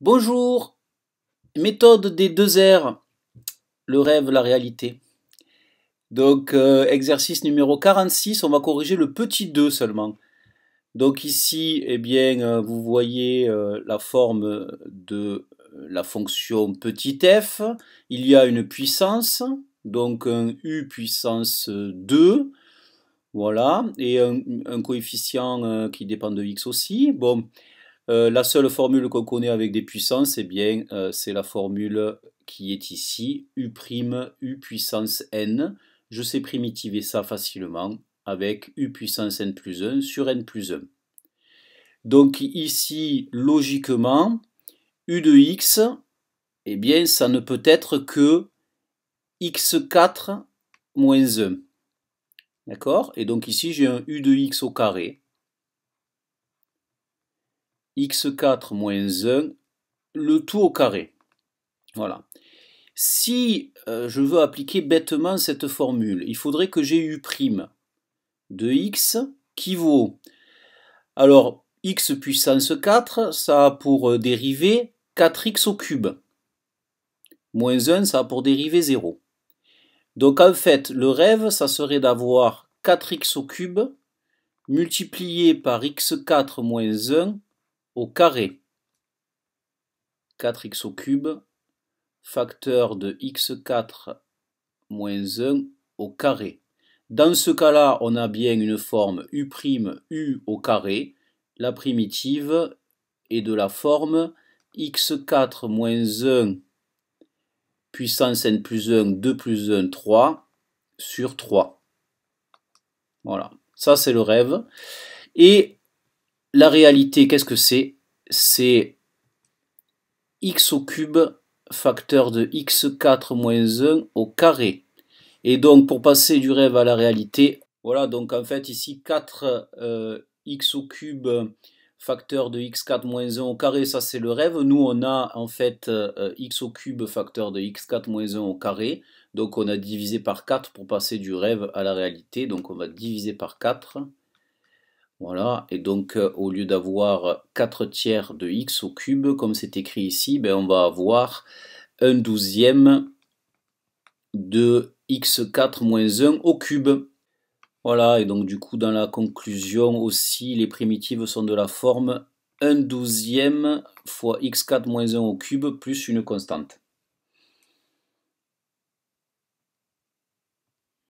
Bonjour Méthode des deux R, le rêve, la réalité. Donc, euh, exercice numéro 46, on va corriger le petit 2 seulement. Donc ici, eh bien, euh, vous voyez euh, la forme de la fonction petit f. Il y a une puissance, donc un u puissance 2, voilà, et un, un coefficient qui dépend de x aussi. Bon, euh, la seule formule qu'on connaît avec des puissances, et eh bien, euh, c'est la formule qui est ici, U', U puissance N. Je sais primitiver ça facilement avec U puissance N plus 1 sur N plus 1. Donc ici, logiquement, U de X, et eh bien, ça ne peut être que X4 moins 1. D'accord Et donc ici, j'ai un U de X au carré x4 moins 1, le tout au carré. Voilà. Si euh, je veux appliquer bêtement cette formule, il faudrait que j'ai u' prime de x qui vaut. Alors, x puissance 4, ça a pour euh, dériver 4x au cube. Moins 1, ça a pour dériver 0. Donc en fait, le rêve, ça serait d'avoir 4x au cube multiplié par x4 moins 1 au carré. 4x au cube, facteur de x4 moins 1 au carré. Dans ce cas-là, on a bien une forme u' u au carré. La primitive est de la forme x4 moins 1 puissance n plus 1, 2 plus 1, 3 sur 3. Voilà, ça c'est le rêve. Et la réalité, qu'est-ce que c'est C'est x au cube facteur de x4 moins 1 au carré. Et donc, pour passer du rêve à la réalité, voilà, donc en fait, ici, 4 euh, x au cube facteur de x4 moins 1 au carré, ça c'est le rêve. Nous, on a en fait euh, x au cube facteur de x4 moins 1 au carré. Donc, on a divisé par 4 pour passer du rêve à la réalité. Donc, on va diviser par 4. Voilà, et donc euh, au lieu d'avoir 4 tiers de x au cube, comme c'est écrit ici, ben, on va avoir 1 douzième de x4 moins 1 au cube. Voilà, et donc du coup dans la conclusion aussi, les primitives sont de la forme 1 douzième fois x4 moins 1 au cube plus une constante.